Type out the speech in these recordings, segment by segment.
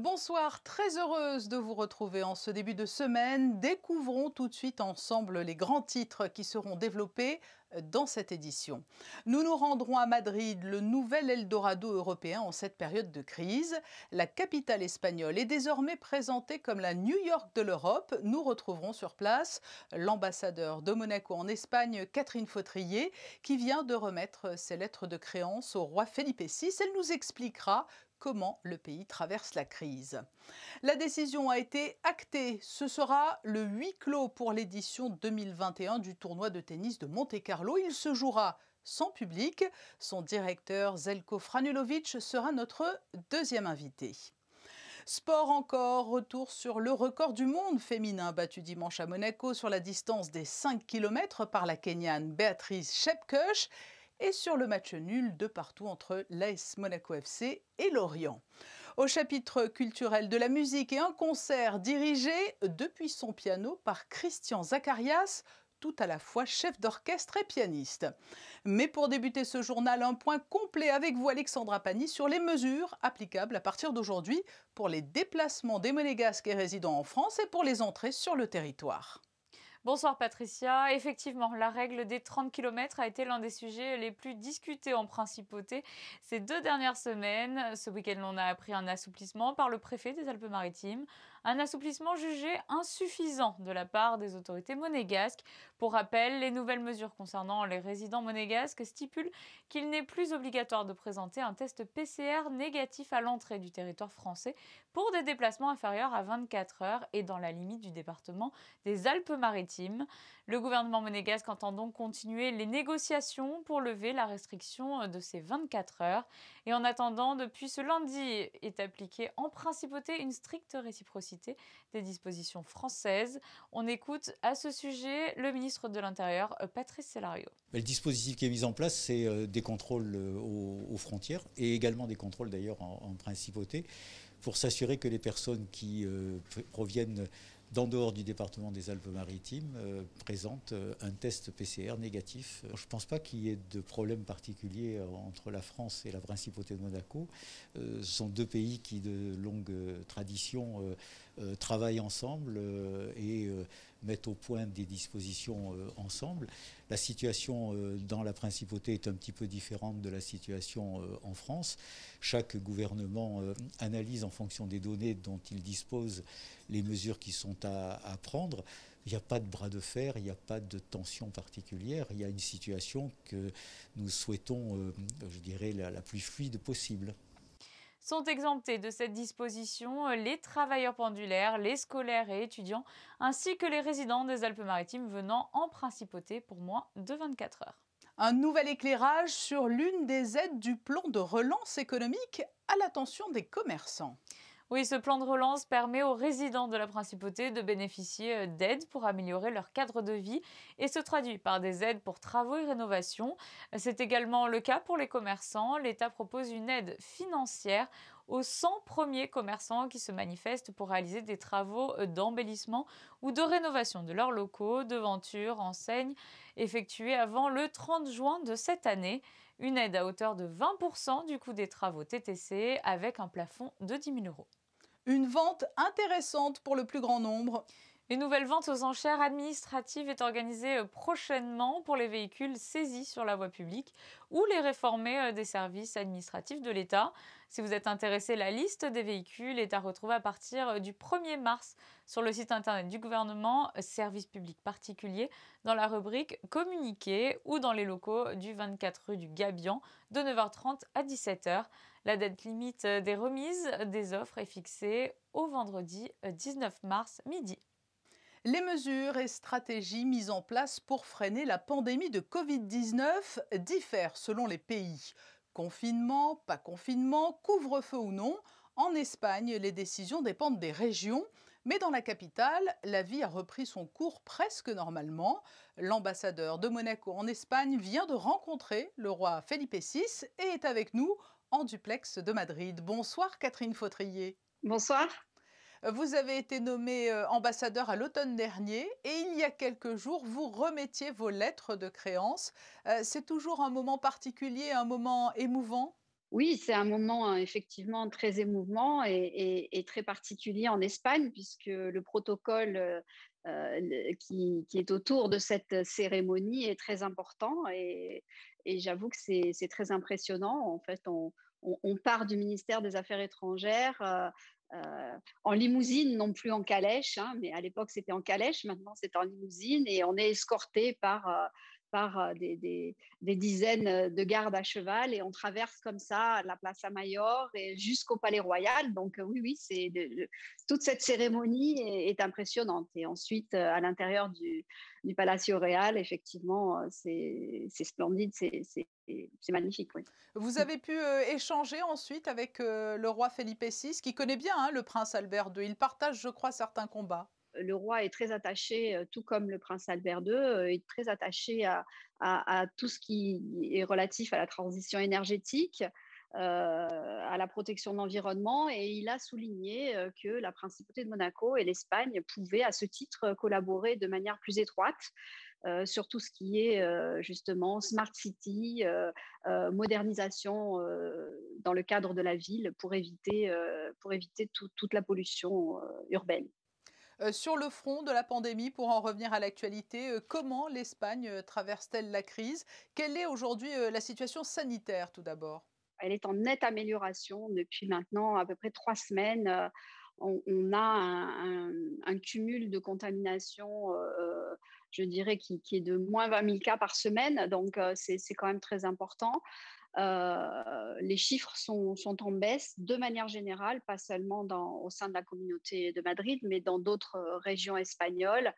bonsoir, très heureuse de vous retrouver en ce début de semaine. Découvrons tout de suite ensemble les grands titres qui seront développés euh, dans cette édition. Nous nous rendrons à Madrid, le nouvel Eldorado européen en cette période de crise. La capitale espagnole est désormais présentée comme la New York de l'Europe. Nous retrouverons sur place l'ambassadeur de Monaco en Espagne, Catherine Fautrier, qui vient de remettre euh, ses lettres de créance au roi Philippe VI. Elle nous expliquera comment le pays traverse la crise. La décision a été actée. Ce sera le huis clos pour l'édition 2021 du tournoi de tennis de Monte-Carlo. Il se jouera sans public. Son directeur Zelko Franulovic sera notre deuxième invité. Sport encore, retour sur le record du monde féminin battu dimanche à Monaco sur la distance des 5 km par la Kenyane Béatrice Shepkush et sur le match nul de partout entre l'AS Monaco FC et Lorient. Au chapitre culturel de la musique et un concert dirigé depuis son piano par Christian Zacharias, tout à la fois chef d'orchestre et pianiste. Mais pour débuter ce journal, un point complet avec vous Alexandra Pani sur les mesures applicables à partir d'aujourd'hui pour les déplacements des monégasques et résidents en France et pour les entrées sur le territoire. Bonsoir Patricia. Effectivement, la règle des 30 km a été l'un des sujets les plus discutés en principauté ces deux dernières semaines. Ce week-end, on a appris un assouplissement par le préfet des Alpes-Maritimes, un assouplissement jugé insuffisant de la part des autorités monégasques. Pour rappel, les nouvelles mesures concernant les résidents monégasques stipulent qu'il n'est plus obligatoire de présenter un test PCR négatif à l'entrée du territoire français pour des déplacements inférieurs à 24 heures et dans la limite du département des Alpes-Maritimes. Le gouvernement monégasque entend donc continuer les négociations pour lever la restriction de ces 24 heures. Et en attendant, depuis ce lundi est appliquée en principauté une stricte réciprocité des dispositions françaises. On écoute à ce sujet le ministre de l'Intérieur, euh, Patrice Salario. Le dispositif qui est mis en place, c'est euh, des contrôles euh, aux frontières et également des contrôles d'ailleurs en principauté pour s'assurer que les personnes qui proviennent d'en dehors du département des Alpes-Maritimes, euh, présente euh, un test PCR négatif. Euh, je ne pense pas qu'il y ait de problème particulier entre la France et la Principauté de Monaco. ce sont deux pays qui, de longue tradition, euh, travaillent ensemble euh, et euh, mettent au point des dispositions ensemble. La situation dans la principauté est un petit peu différente de la situation en France. Chaque gouvernement analyse en fonction des données dont il dispose les mesures qui sont à, prendre. Il n'y a pas de bras de fer, il n'y a pas de tension particulière, il y a une situation que nous souhaitons, je dirais, la plus fluide possible sont exemptés de cette disposition euh, les travailleurs pendulaires, les scolaires et étudiants, ainsi que les résidents des Alpes-Maritimes venant en principauté pour moins de 24 heures. Un nouvel éclairage sur l'une des aides du plan de relance économique à l'attention des commerçants. Oui, ce plan de relance permet aux résidents de la principauté de bénéficier euh, d'aides pour améliorer leur cadre de vie et se traduit par des aides pour travaux et rénovations. C'est également le cas pour les commerçants. L'État propose une aide financière aux 100 premiers commerçants qui se manifestent pour réaliser des travaux euh, d'embellissement ou de rénovation de leurs locaux, de devantures, enseignes, effectués avant le 30 juin de cette année. Une aide à hauteur de 20% du coût des travaux TTC avec un plafond de 10 000 euros. Une vente intéressante pour le plus grand nombre. Une nouvelle vente aux enchères administratives est organisée euh, prochainement pour les véhicules saisis sur la voie publique ou les réformés euh, des services administratifs de l'État. Si vous êtes intéressé, la liste des véhicules est à retrouver à partir euh, du 1er mars sur le site internet du gouvernement, service public particulier, dans la rubrique communiqué ou dans les locaux du 24 rue du Gabian de 9h30 à 17h. La date limite euh, des remises euh, des offres est fixée au vendredi 19 euh, mars midi. Les mesures et stratégies mises en place pour freiner la pandémie de Covid-19 diffèrent selon les pays. Confinement, pas confinement, couvre-feu ou non, en Espagne, les décisions dépendent des régions, mais dans la capitale, la vie a repris son cours presque normalement. L'ambassadeur de Monaco en Espagne vient de rencontrer le roi Felipe VI et est avec nous en duplex de Madrid. Bonsoir Catherine Fautrier. Bonsoir. Vous avez été nommée euh, ambassadeur à l'automne dernier et il y a quelques jours, vous remettiez vos lettres de créance. Euh, c'est toujours un moment particulier, un moment émouvant oui, c'est un moment hein, effectivement très émouvant et, très particulier en Espagne, puisque le protocole euh, euh, qui, est autour de cette cérémonie est très important et, j'avoue que c'est très impressionnant. En fait, on, part du ministère des Affaires étrangères euh, euh, en limousine, non plus en calèche, hein, mais à l'époque c'était en calèche, maintenant c'est en limousine et on est escorté par par euh, des, dizaines euh, de gardes à cheval et on traverse comme ça la Plaza Mayor et jusqu'au Palais Royal. Donc euh, oui, c'est toute cette cérémonie est, impressionnante. Et ensuite, à l'intérieur du, Palacio Real, effectivement, c'est splendide, c'est magnifique. Vous avez pu échanger ensuite avec le roi Felipe VI, qui connaît bien hein, le prince Albert II. Il partage, je crois, certains combats le roi est très attaché, euh, tout comme le prince Albert II, euh, est très attaché à, tout ce qui est relatif à la transition énergétique. Euh, à la protection de l'environnement et il a souligné que la principauté de Monaco et l'Espagne pouvaient à ce titre collaborer de manière plus étroite sur tout ce qui est justement smart city, modernisation dans le cadre de la ville pour éviter, pour éviter toute la pollution urbaine. Euh, sur le front de la pandémie, pour en revenir à l'actualité, euh, comment l'Espagne euh, traverse-t-elle la crise Quelle est aujourd'hui la situation sanitaire tout d'abord Elle est en nette amélioration depuis maintenant à peu près trois semaines. On, a un, cumul de contamination, je dirais, qui, est de moins 20 000 cas par semaine, donc c'est quand même très important. Euh, les chiffres sont, en baisse de manière générale, pas seulement dans, au sein de la communauté de Madrid, mais dans d'autres euh, régions espagnoles,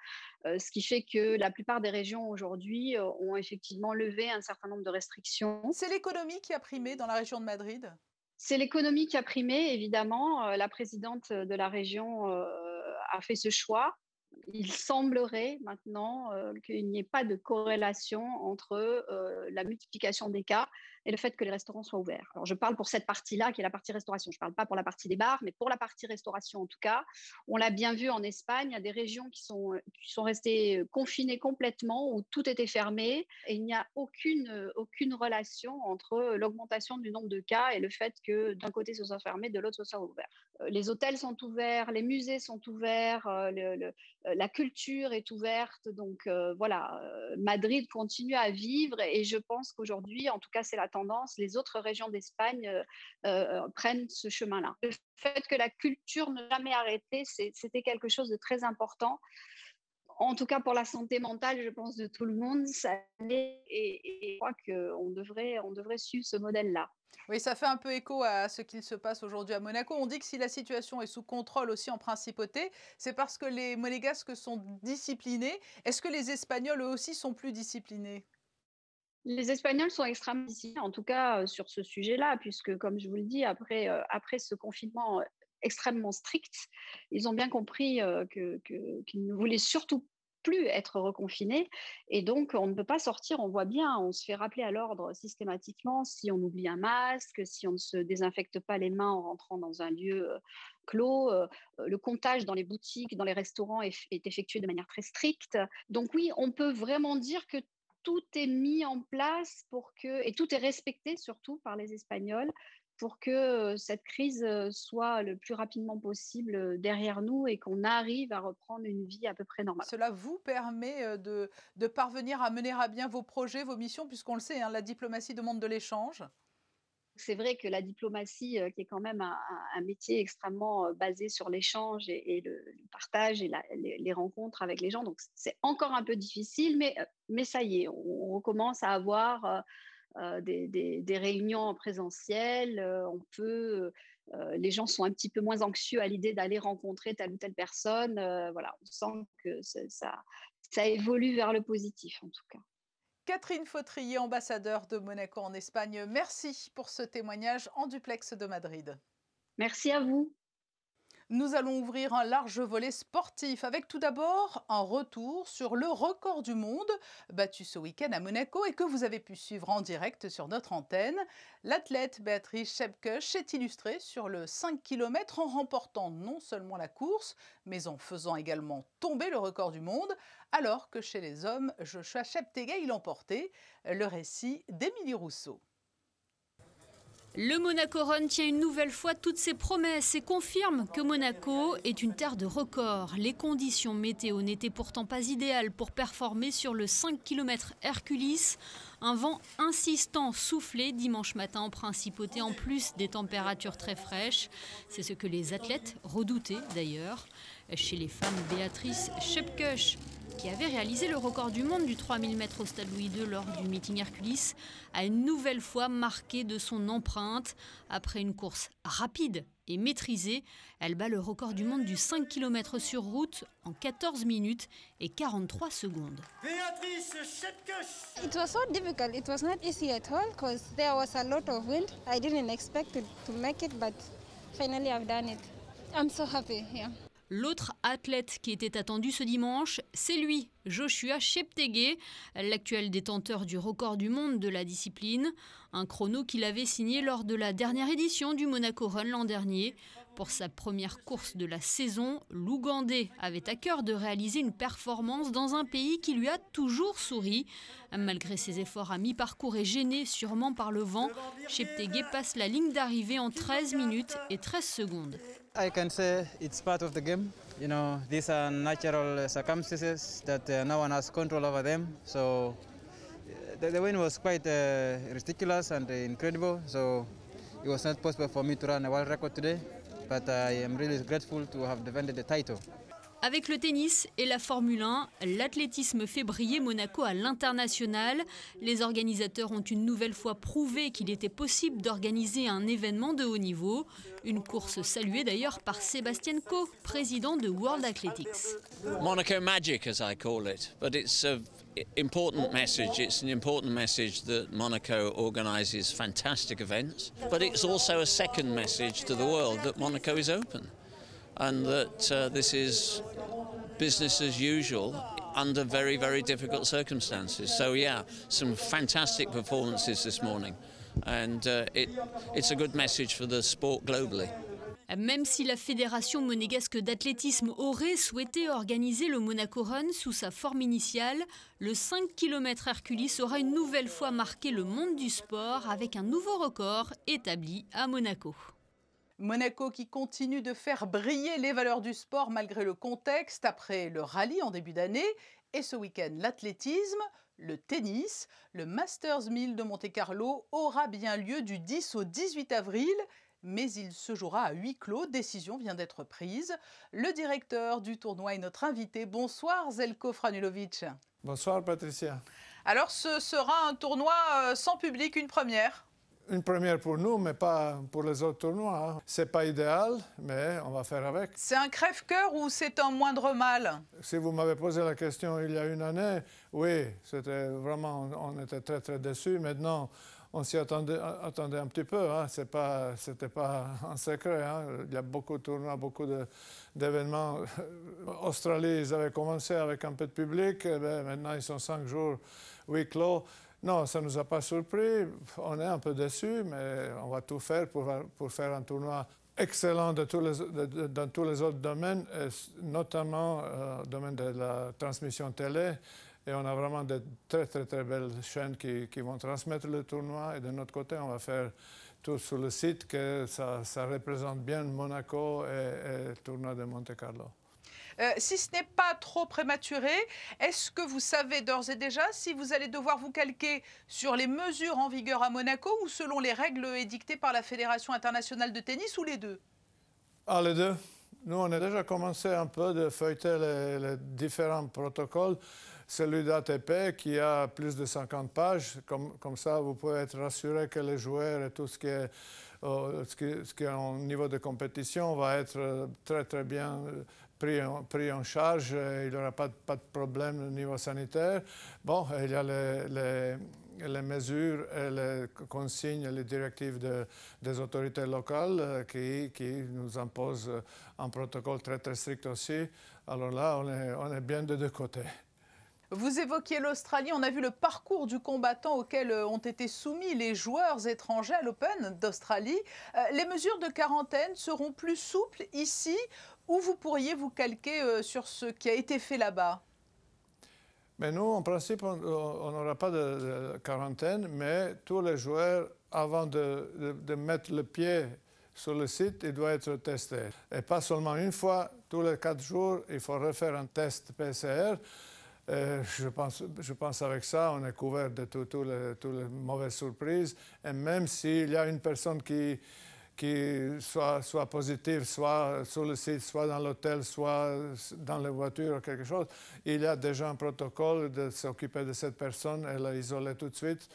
euh, ce qui fait que la plupart des régions aujourd'hui ont effectivement levé un certain nombre de restrictions. C'est l'économie qui a primé dans la région de Madrid c'est l'économie qui a primé, évidemment. La présidente de la région a fait ce choix il semblerait maintenant euh, qu'il n'y ait pas de corrélation entre euh, la multiplication des cas et le fait que les restaurants soient ouverts. Alors, je parle pour cette partie-là, qui est la partie restauration. Je ne parle pas pour la partie des bars, mais pour la partie restauration, en tout cas, on l'a bien vu en Espagne, il y a des régions qui sont, euh, qui sont restées confinées complètement, où tout était fermé, et il n'y a aucune, aucune relation entre l'augmentation du nombre de cas et le fait que d'un côté, ce soit fermé, de l'autre, ce soit ouvert les hôtels sont ouverts, les musées sont ouverts, euh, euh, la culture est ouverte. Donc euh, voilà, Madrid continue à vivre et je pense qu'aujourd'hui, en tout cas c'est la tendance, les autres régions d'Espagne prennent ce chemin-là. Le fait que la culture ne jamais arrêté, c'était quelque chose de très important en tout cas pour la santé mentale, je pense, de tout le monde, ça et, et, je crois qu'on devrait, on devrait suivre ce modèle-là. Oui, ça fait un peu écho à ce qu'il se passe aujourd'hui à Monaco. On dit que si la situation est sous contrôle aussi en principauté, c'est parce que les monégasques sont disciplinés. Est-ce que les Espagnols, eux aussi, sont plus disciplinés les Espagnols sont extrêmement disciplinés, en tout cas euh, sur ce sujet-là, puisque comme je vous le dis, après, euh, après ce confinement extrêmement strictes, ils ont bien compris euh, qu'ils ne voulaient surtout plus être reconfinés Et donc, on ne peut pas sortir, on voit bien, on se fait rappeler à l'ordre systématiquement si on oublie un masque, si on ne se désinfecte pas les mains en rentrant dans un lieu euh, clos. Euh, le comptage dans les boutiques, dans les restaurants est, est effectué de manière très stricte. Donc oui, on peut vraiment dire que tout est mis en place pour que, et tout est respecté surtout par les Espagnols pour que euh, cette crise euh, soit le plus rapidement possible euh, derrière nous et qu'on arrive à reprendre une vie à peu près normale. Cela vous permet de, parvenir à mener à bien vos projets, vos missions, puisqu'on le sait, hein, la diplomatie demande de l'échange. C'est vrai que la diplomatie, qui est quand même un, métier extrêmement basé sur l'échange et, le, partage et les, rencontres avec les gens, donc c'est encore un peu difficile, mais, ça y est, on recommence à avoir euh, des, réunions en présentiel, euh, on peut, euh, les gens sont un petit peu moins anxieux à l'idée d'aller rencontrer telle ou telle personne. voilà, on sent que ça, ça évolue vers le positif en tout cas. Catherine Fautrier, ambassadeur de Monaco en Espagne, merci pour ce témoignage en duplex de Madrid. Merci à vous. Nous allons ouvrir un large volet sportif avec tout d'abord un retour sur le record du monde battu ce week-end à Monaco et que vous avez pu suivre en direct sur notre antenne. L'athlète Béatrice Shepkesh s'est illustrée sur le 5 km en remportant non seulement la course, mais en faisant également tomber le record du monde, alors que chez les hommes, Joshua Cheptegei l'emportait. Le récit d'Émilie Rousseau. Le Monaco Run tient une nouvelle fois toutes ses promesses et confirme que Monaco est une terre de record. Les conditions météo n'étaient pourtant pas idéales pour performer sur le 5 km Hercules. Un vent insistant soufflait dimanche matin en principauté en plus des températures très fraîches. C'est ce que les athlètes redoutaient d'ailleurs. Chez les femmes, Béatrice Shepkush qui avait réalisé le record du monde du 3000 m au Stade Louis II lors du meeting Hercules, a une nouvelle fois marqué de son empreinte. Après une course rapide et maîtrisée, elle bat le record du monde du 5 km sur route en 14 minutes et 43 secondes. Béatrice It was not easy at all because there was a lot of wind. I didn't expect to make it, but finally I've done it. L'autre athlète qui était attendu ce dimanche, c'est lui, Joshua Cheptegei, l'actuel détenteur du record du monde de la discipline, un chrono qu'il avait signé lors de la dernière édition du Monaco Run l'an dernier. Pour sa première course de la saison, l'Ougandais avait à cœur de réaliser une performance dans un pays qui lui a toujours souri. Malgré ses efforts à mi-parcours et gêné sûrement par le vent, Cheptegei passe la ligne d'arrivée en 13 minutes et 13 secondes. I can say it's part of the game. You know, these are natural circumstances that uh, no one has control over them. So uh, the, the win was quite uh, ridiculous and incredible. So it was not possible for me to run a world record today, but I am really grateful to have defended the title. Avec le tennis et la Formule 1, l'athlétisme fait briller Monaco à l'international. Les organisateurs ont une nouvelle fois prouvé qu'il était possible d'organiser un événement de haut niveau. Une course saluée d'ailleurs par Sébastien Coe, président de World Athletics. Monaco Magic, as I call it, but it's a important message. It's an important message that Monaco organises fantastic events, but it's also a second message to the world that Monaco is open. and that uh, this is business as usual under very, very difficult circumstances. So, yeah, some fantastic performances this morning. And uh, it, it's a good message for the sport globally. Euh, même si la Fédération monégasque d'athlétisme aurait souhaité organiser le Monaco Run sous sa forme initiale, le 5 km Hercules aura une nouvelle fois marqué le monde du sport avec un nouveau record établi à Monaco. Monaco qui continue de faire briller les valeurs du sport malgré le contexte après le rallye en début d'année et ce week-end l'athlétisme, le tennis, le Masters 1000 de Monte-Carlo aura bien lieu du 10 au 18 avril mais il se jouera à huis clos. Décision vient d'être prise. Le directeur du tournoi est notre invité. Bonsoir Zelko Franulovic. Bonsoir Patricia. Alors ce sera un tournoi euh, sans public, une première une première pour nous, mais pas pour les autres tournois. Hein. C'est pas idéal, mais on va faire avec. C'est un crève-cœur ou c'est un moindre mal Si vous m'avez posé la question il y a une année, oui, c'était vraiment, on était très très déçus. Maintenant, on s'y attendait, un petit peu. Hein. C'est pas, c'était pas un secret. Hein. Il y a beaucoup de tournois, beaucoup d'événements. Australie, ils avaient commencé avec un peu de public. Eh ben, maintenant, ils sont cinq jours week clos. Non, ça ne nous a pas surpris. On est un peu déçus, mais on va tout faire pour, faire un tournoi excellent de tous les, dans tous les autres domaines, notamment euh, le domaine de la transmission télé. Et on a vraiment de très, très, très belles chaînes qui, vont transmettre le tournoi. Et de notre côté, on va faire tout sur le site que ça, représente bien Monaco et le tournoi de Monte-Carlo. Euh, si ce n'est pas trop prématuré, est-ce que vous savez d'ores et déjà si vous allez devoir vous calquer sur les mesures en vigueur à Monaco ou selon les règles édictées par la Fédération internationale de tennis ou les deux Ah, les deux. Nous, on a déjà commencé un peu de feuilleter les, différents protocoles. Celui d'ATP qui a plus de 50 pages, comme, ça vous pouvez être rassuré que les joueurs et tout ce qui est, euh, ce qui, ce qui est en niveau de compétition va être euh, très très bien pris en, charge, euh, il n'y aura pas, pas, de problème au niveau sanitaire. Bon, euh, il y a les, mesures, les consignes, les directives des autorités locales euh, qui, qui, nous imposent un protocole très très strict aussi. Alors là, on est, on est bien de deux côtés. Vous évoquiez l'Australie, on a vu le parcours du combattant auquel ont été soumis les joueurs étrangers à l'Open d'Australie. Les mesures de quarantaine seront plus souples ici où vous pourriez vous calquer euh, sur ce qui a été fait là-bas mais ben nous, en principe, on euh, n'aura pas de, quarantaine, mais tous les joueurs, avant de, mettre le pied sur le site, ils doivent être testés. Et pas seulement une fois, tous les quatre jours, il faut refaire un test PCR. je pense, je pense avec ça, on est couvert de toutes les, les mauvaises surprises. Et même s'il y a une personne qui, qui soit, soit positive, soit sur le site, soit dans l'hôtel, soit dans la voiture, quelque chose, il y a déjà un protocole de s'occuper de cette personne et la isoler tout de suite.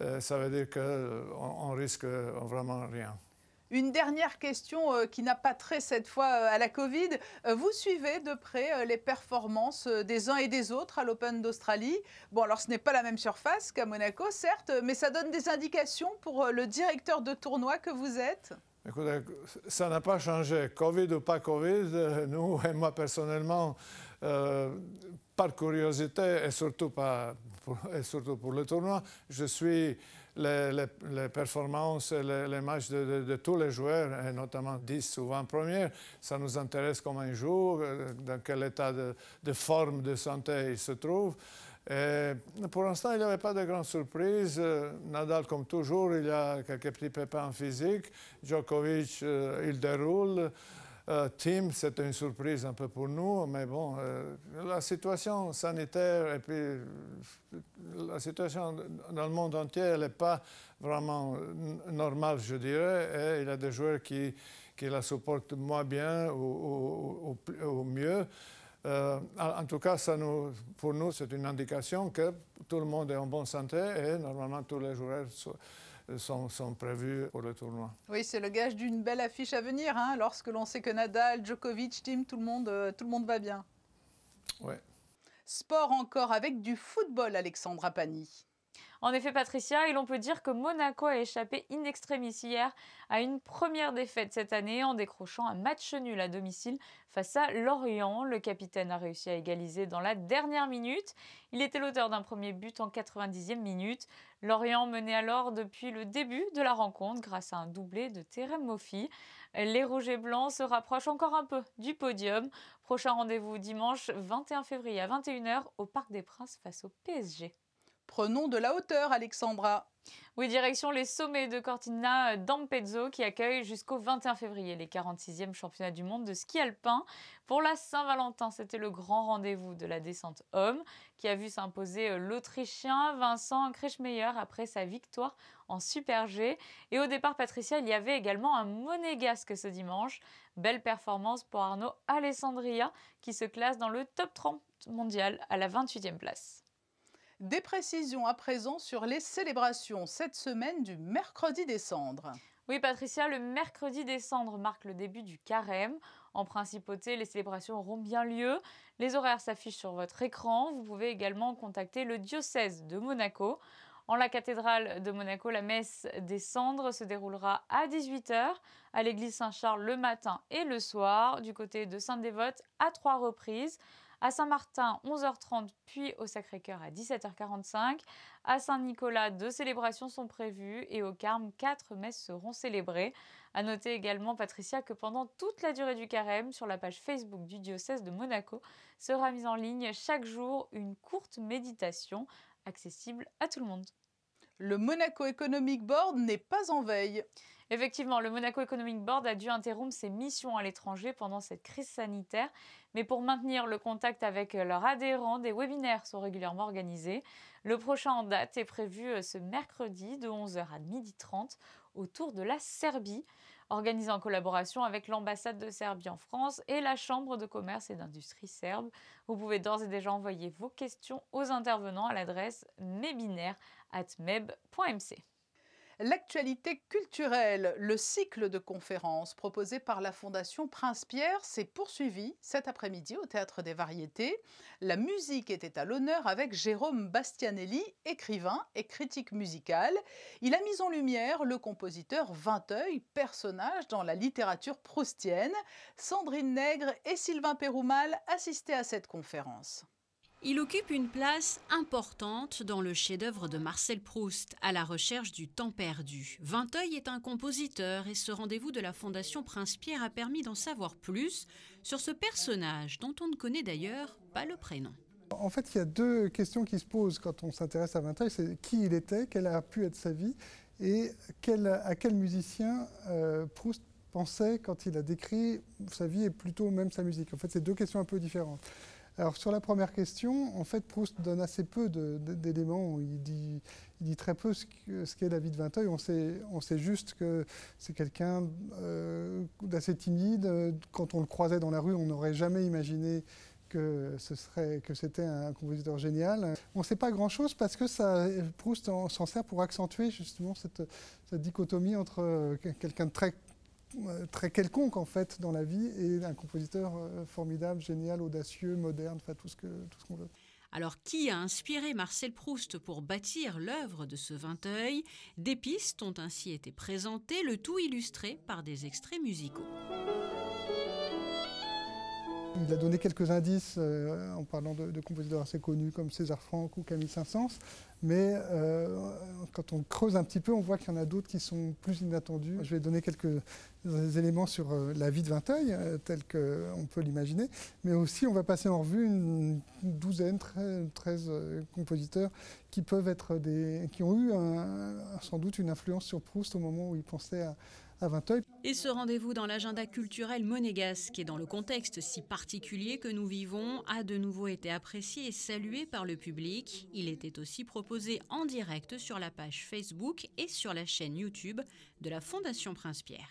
Euh, ça veut dire qu'on on risque vraiment rien. Une dernière question euh, qui n'a pas trait cette fois euh, à la Covid. Euh, vous suivez de près les performances des uns et des autres à l'Open d'Australie. Bon, alors ce n'est pas la même surface qu'à Monaco, certes, mais ça donne des indications pour le directeur de tournoi que vous êtes Écoutez, ça n'a pas changé. Covid ou pas Covid, nous et moi personnellement, par curiosité et surtout, pas et surtout pour le tournoi, je suis les, performances, les, les matchs de, tous les joueurs, et notamment 10 ou 20 premières. Ça nous intéresse comment ils jouent, euh, dans quel état de, forme, de santé ils se trouvent. pour l'instant, il n'y avait pas de grandes surprises. Nadal, comme toujours, il a quelques petits pépins physiques. Djokovic, euh, il déroule team euh, Tim, c'est une surprise un peu pour nous, mais bon, euh, la situation sanitaire et puis euh, la situation dans le monde entier, elle n'est pas vraiment normale, je dirais, et il y a des joueurs qui, la supportent moins bien ou, mieux. en tout cas, pour nous, c'est une indication que tout le monde est en bonne santé et normalement tous les joueurs sont, euh, sont, sont pour le tournoi. Oui, c'est le gage d'une belle affiche à venir, hein, lorsque l'on sait que Nadal, Djokovic, Tim, tout le monde, euh, tout le monde va bien. Sport encore avec du football, Alexandre Apani. En effet, Patricia, et l'on peut dire que Monaco a échappé in extremis hier à une première défaite cette année en décrochant un match nul à domicile face à Lorient. Le capitaine a réussi à égaliser dans la dernière minute. Il était l'auteur d'un premier but en 90e minute. Lorient menait alors depuis le début de la rencontre grâce à un doublé de Terem Moffi. Les Rouges et Blancs se rapprochent encore un peu du podium. Prochain rendez-vous dimanche 21 février à 21h au Parc des Princes face au PSG. Prenons de la hauteur, Alexandra. Oui, direction les sommets de Cortina euh, d'Ampezzo qui accueille jusqu'au 21 février les 46e championnats du monde de ski alpin. Pour la Saint-Valentin, c'était le grand rendez-vous de la descente homme qui a vu s'imposer euh, l'Autrichien Vincent Kreschmeyer après sa victoire en Super G. Et au départ, Patricia, il y avait également un monégasque ce dimanche. Belle performance pour Arnaud Alessandria qui se classe dans le top 30 mondial à la 28e place. Des précisions à présent sur les célébrations cette semaine du mercredi des cendres. Oui, Patricia, le mercredi des cendres marque le début du carême. En principauté, les célébrations auront bien lieu. Les horaires s'affichent sur votre écran. Vous pouvez également contacter le diocèse de Monaco. En la cathédrale de Monaco, la messe des cendres se déroulera à 18h à l'église Saint-Charles le matin et le soir, du côté de sainte dévote à trois reprises à Saint-Martin 11h30 puis au Sacré-Cœur à 17h45. À Saint-Nicolas, deux célébrations sont prévues et au Carme, quatre messes seront célébrées. À noter également, Patricia, que pendant toute la durée du carême, sur la page Facebook du diocèse de Monaco, sera mise en ligne chaque jour une courte méditation accessible à tout le monde. Le Monaco Economic Board n'est pas en veille. Effectivement, le Monaco Economic Board a dû interrompre ses missions à l'étranger pendant cette crise sanitaire, mais pour maintenir le contact avec leurs adhérents, des webinaires sont régulièrement organisés. Le prochain en date est prévu euh, ce mercredi de 11h à 12h30 autour de la Serbie, organisé en collaboration avec l'ambassade de Serbie en France et la Chambre de commerce et d'industrie serbe. Vous pouvez d'ores et déjà envoyer vos questions aux intervenants à l'adresse mebinaire@meb.mc. L'actualité culturelle, le cycle de conférences proposé par la Fondation Prince Pierre s'est poursuivi cet après-midi au Théâtre des Variétés. La musique était à l'honneur avec Jérôme Bastianelli, écrivain et critique musical. Il a mis en lumière le compositeur Vinteuil, personnage dans la littérature proustienne. Sandrine Nègre et Sylvain Perroumal assistaient à cette conférence. Il occupe une place importante dans le chef-d'œuvre de Marcel Proust, À la recherche du temps perdu. Vinteuil est un compositeur et ce rendez-vous de la Fondation Prince-Pierre a permis d'en savoir plus sur ce personnage dont on ne connaît d'ailleurs pas le prénom. En fait, il y a deux questions qui se posent quand on s'intéresse à Vinteuil, c'est qui il était, quelle a pu être sa vie et à quel musicien euh, Proust pensait quand il a décrit sa vie et plutôt même sa musique. En fait, c'est deux questions un peu différentes. Alors sur la première question, en fait, Proust donne assez peu d'éléments. Il dit, il dit très peu ce qu'est la vie de Vinteuil. On sait, on sait juste que c'est quelqu'un euh, d'assez timide. Quand on le croisait dans la rue, on n'aurait jamais imaginé que ce serait que c'était un compositeur génial. On ne sait pas grand-chose parce que ça, Proust s'en sert pour accentuer justement cette, cette dichotomie entre euh, quelqu'un de très euh, très quelconque en fait dans la vie et un compositeur euh, formidable, génial, audacieux, moderne, enfin tout ce que tout ce qu'on veut. Alors qui a inspiré Marcel Proust pour bâtir l'œuvre de ce vinteuil Des pistes ont ainsi été présentées, le tout illustré par des extraits musicaux. Il a donné quelques indices euh, en parlant de, compositeurs assez connus comme César Franck ou Camille Saint-Saëns, mais euh, quand on creuse un petit peu, on voit qu'il y en a d'autres qui sont plus inattendus. Je vais donner quelques éléments sur euh, la vie de Vinteuil, tel qu'on peut l'imaginer, mais aussi on va passer en revue une douzaine, 13, compositeurs qui peuvent être des, qui ont eu sans doute une influence sur Proust au moment où il pensait à et ce rendez-vous dans l'agenda culturel monégasque et dans le contexte si particulier que nous vivons a de nouveau été apprécié et salué par le public. Il était aussi proposé en direct sur la page Facebook et sur la chaîne YouTube de la Fondation Prince-Pierre.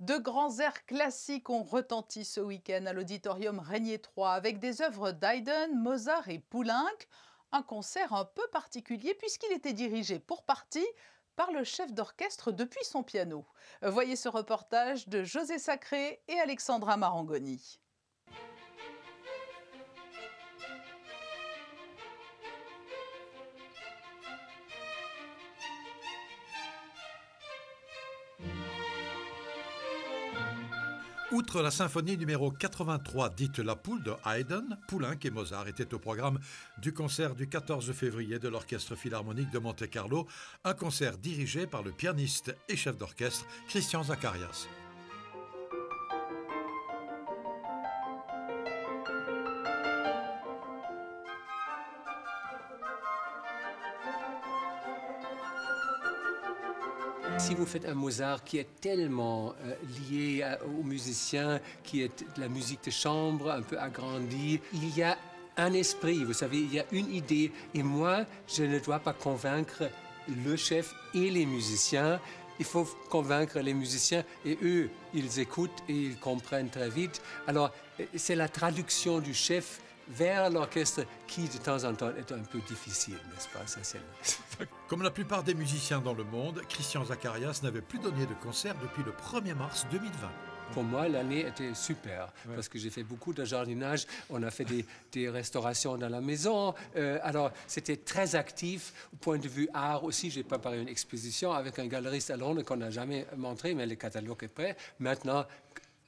De grands airs classiques ont retenti ce week-end à l'auditorium Régnier 3 avec des œuvres d'Haydn, Mozart et Poulenc. Un concert un peu particulier puisqu'il était dirigé pour partie par le chef d'orchestre depuis son piano. Voyez ce reportage de José Sacré et Alexandra Marangoni. Outre la symphonie numéro 83 dite La Poule de Haydn, Poulenc et Mozart étaient au programme du concert du 14 février de l'Orchestre Philharmonique de Monte-Carlo, un concert dirigé par le pianiste et chef d'orchestre Christian Zacharias. si vous faites un Mozart qui est tellement euh, lié aux musiciens, qui est de la musique de chambre un peu agrandie, il y a un esprit, vous savez, il y a une idée. Et moi, je ne dois pas convaincre le chef et les musiciens. Il faut convaincre les musiciens et eux, ils écoutent et ils comprennent très vite. Alors, euh, c'est la traduction du chef vers l'orchestre qui, de temps en temps, est un peu difficile, n'est-ce pas, Comme la plupart des musiciens dans le monde, Christian Zacharias n'avait plus donné de concert depuis le 1er mars 2020. Pour moi, l'année était super parce que j'ai fait beaucoup de jardinage. On a fait des, restaurations dans la maison. Euh, alors, c'était très actif. Au point de vue art aussi, j'ai préparé une exposition avec un galeriste à Londres qu'on n'a jamais montré, mais le catalogue est prêt. Maintenant,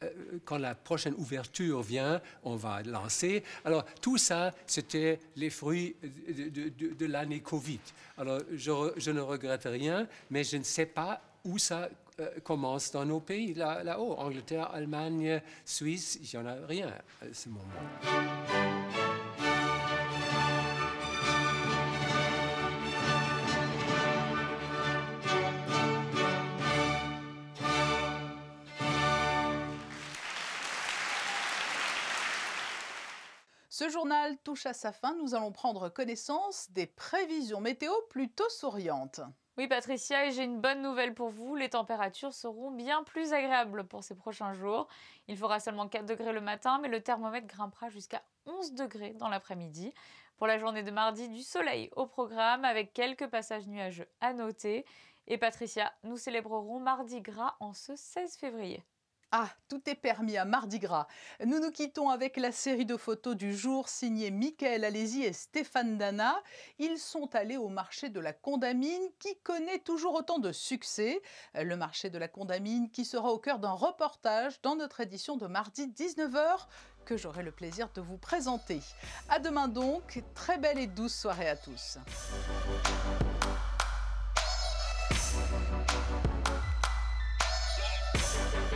euh, quand la prochaine ouverture vient, on va lancer. Alors, tout ça, c'était les fruits de, l'année Covid. Alors, je, ne regrette rien, mais je ne sais pas où ça euh, commence dans nos pays là, là-haut. Angleterre, Allemagne, Suisse, il n'y en a rien à ce moment. journal touche à sa fin. Nous allons prendre connaissance des prévisions météo plutôt souriantes. Oui, Patricia, j'ai une bonne nouvelle pour vous. Les températures seront bien plus agréables pour ces prochains jours. Il fera seulement 4 degrés le matin, mais le thermomètre grimpera jusqu'à 11 degrés dans l'après-midi. Pour la journée de mardi, du soleil au programme avec quelques passages nuageux à noter. Et Patricia, nous célébrerons Mardi Gras en ce 16 février. Ah, tout est permis à Mardi Gras. Nous nous quittons avec la série de photos du jour signée Michael Alési et Stéphane Dana. Ils sont allés au marché de la Condamine qui connaît toujours autant de succès. Le marché de la Condamine qui sera au cœur d'un reportage dans notre édition de mardi 19h que j'aurai le plaisir de vous présenter. À demain donc, très belle et douce soirée à tous.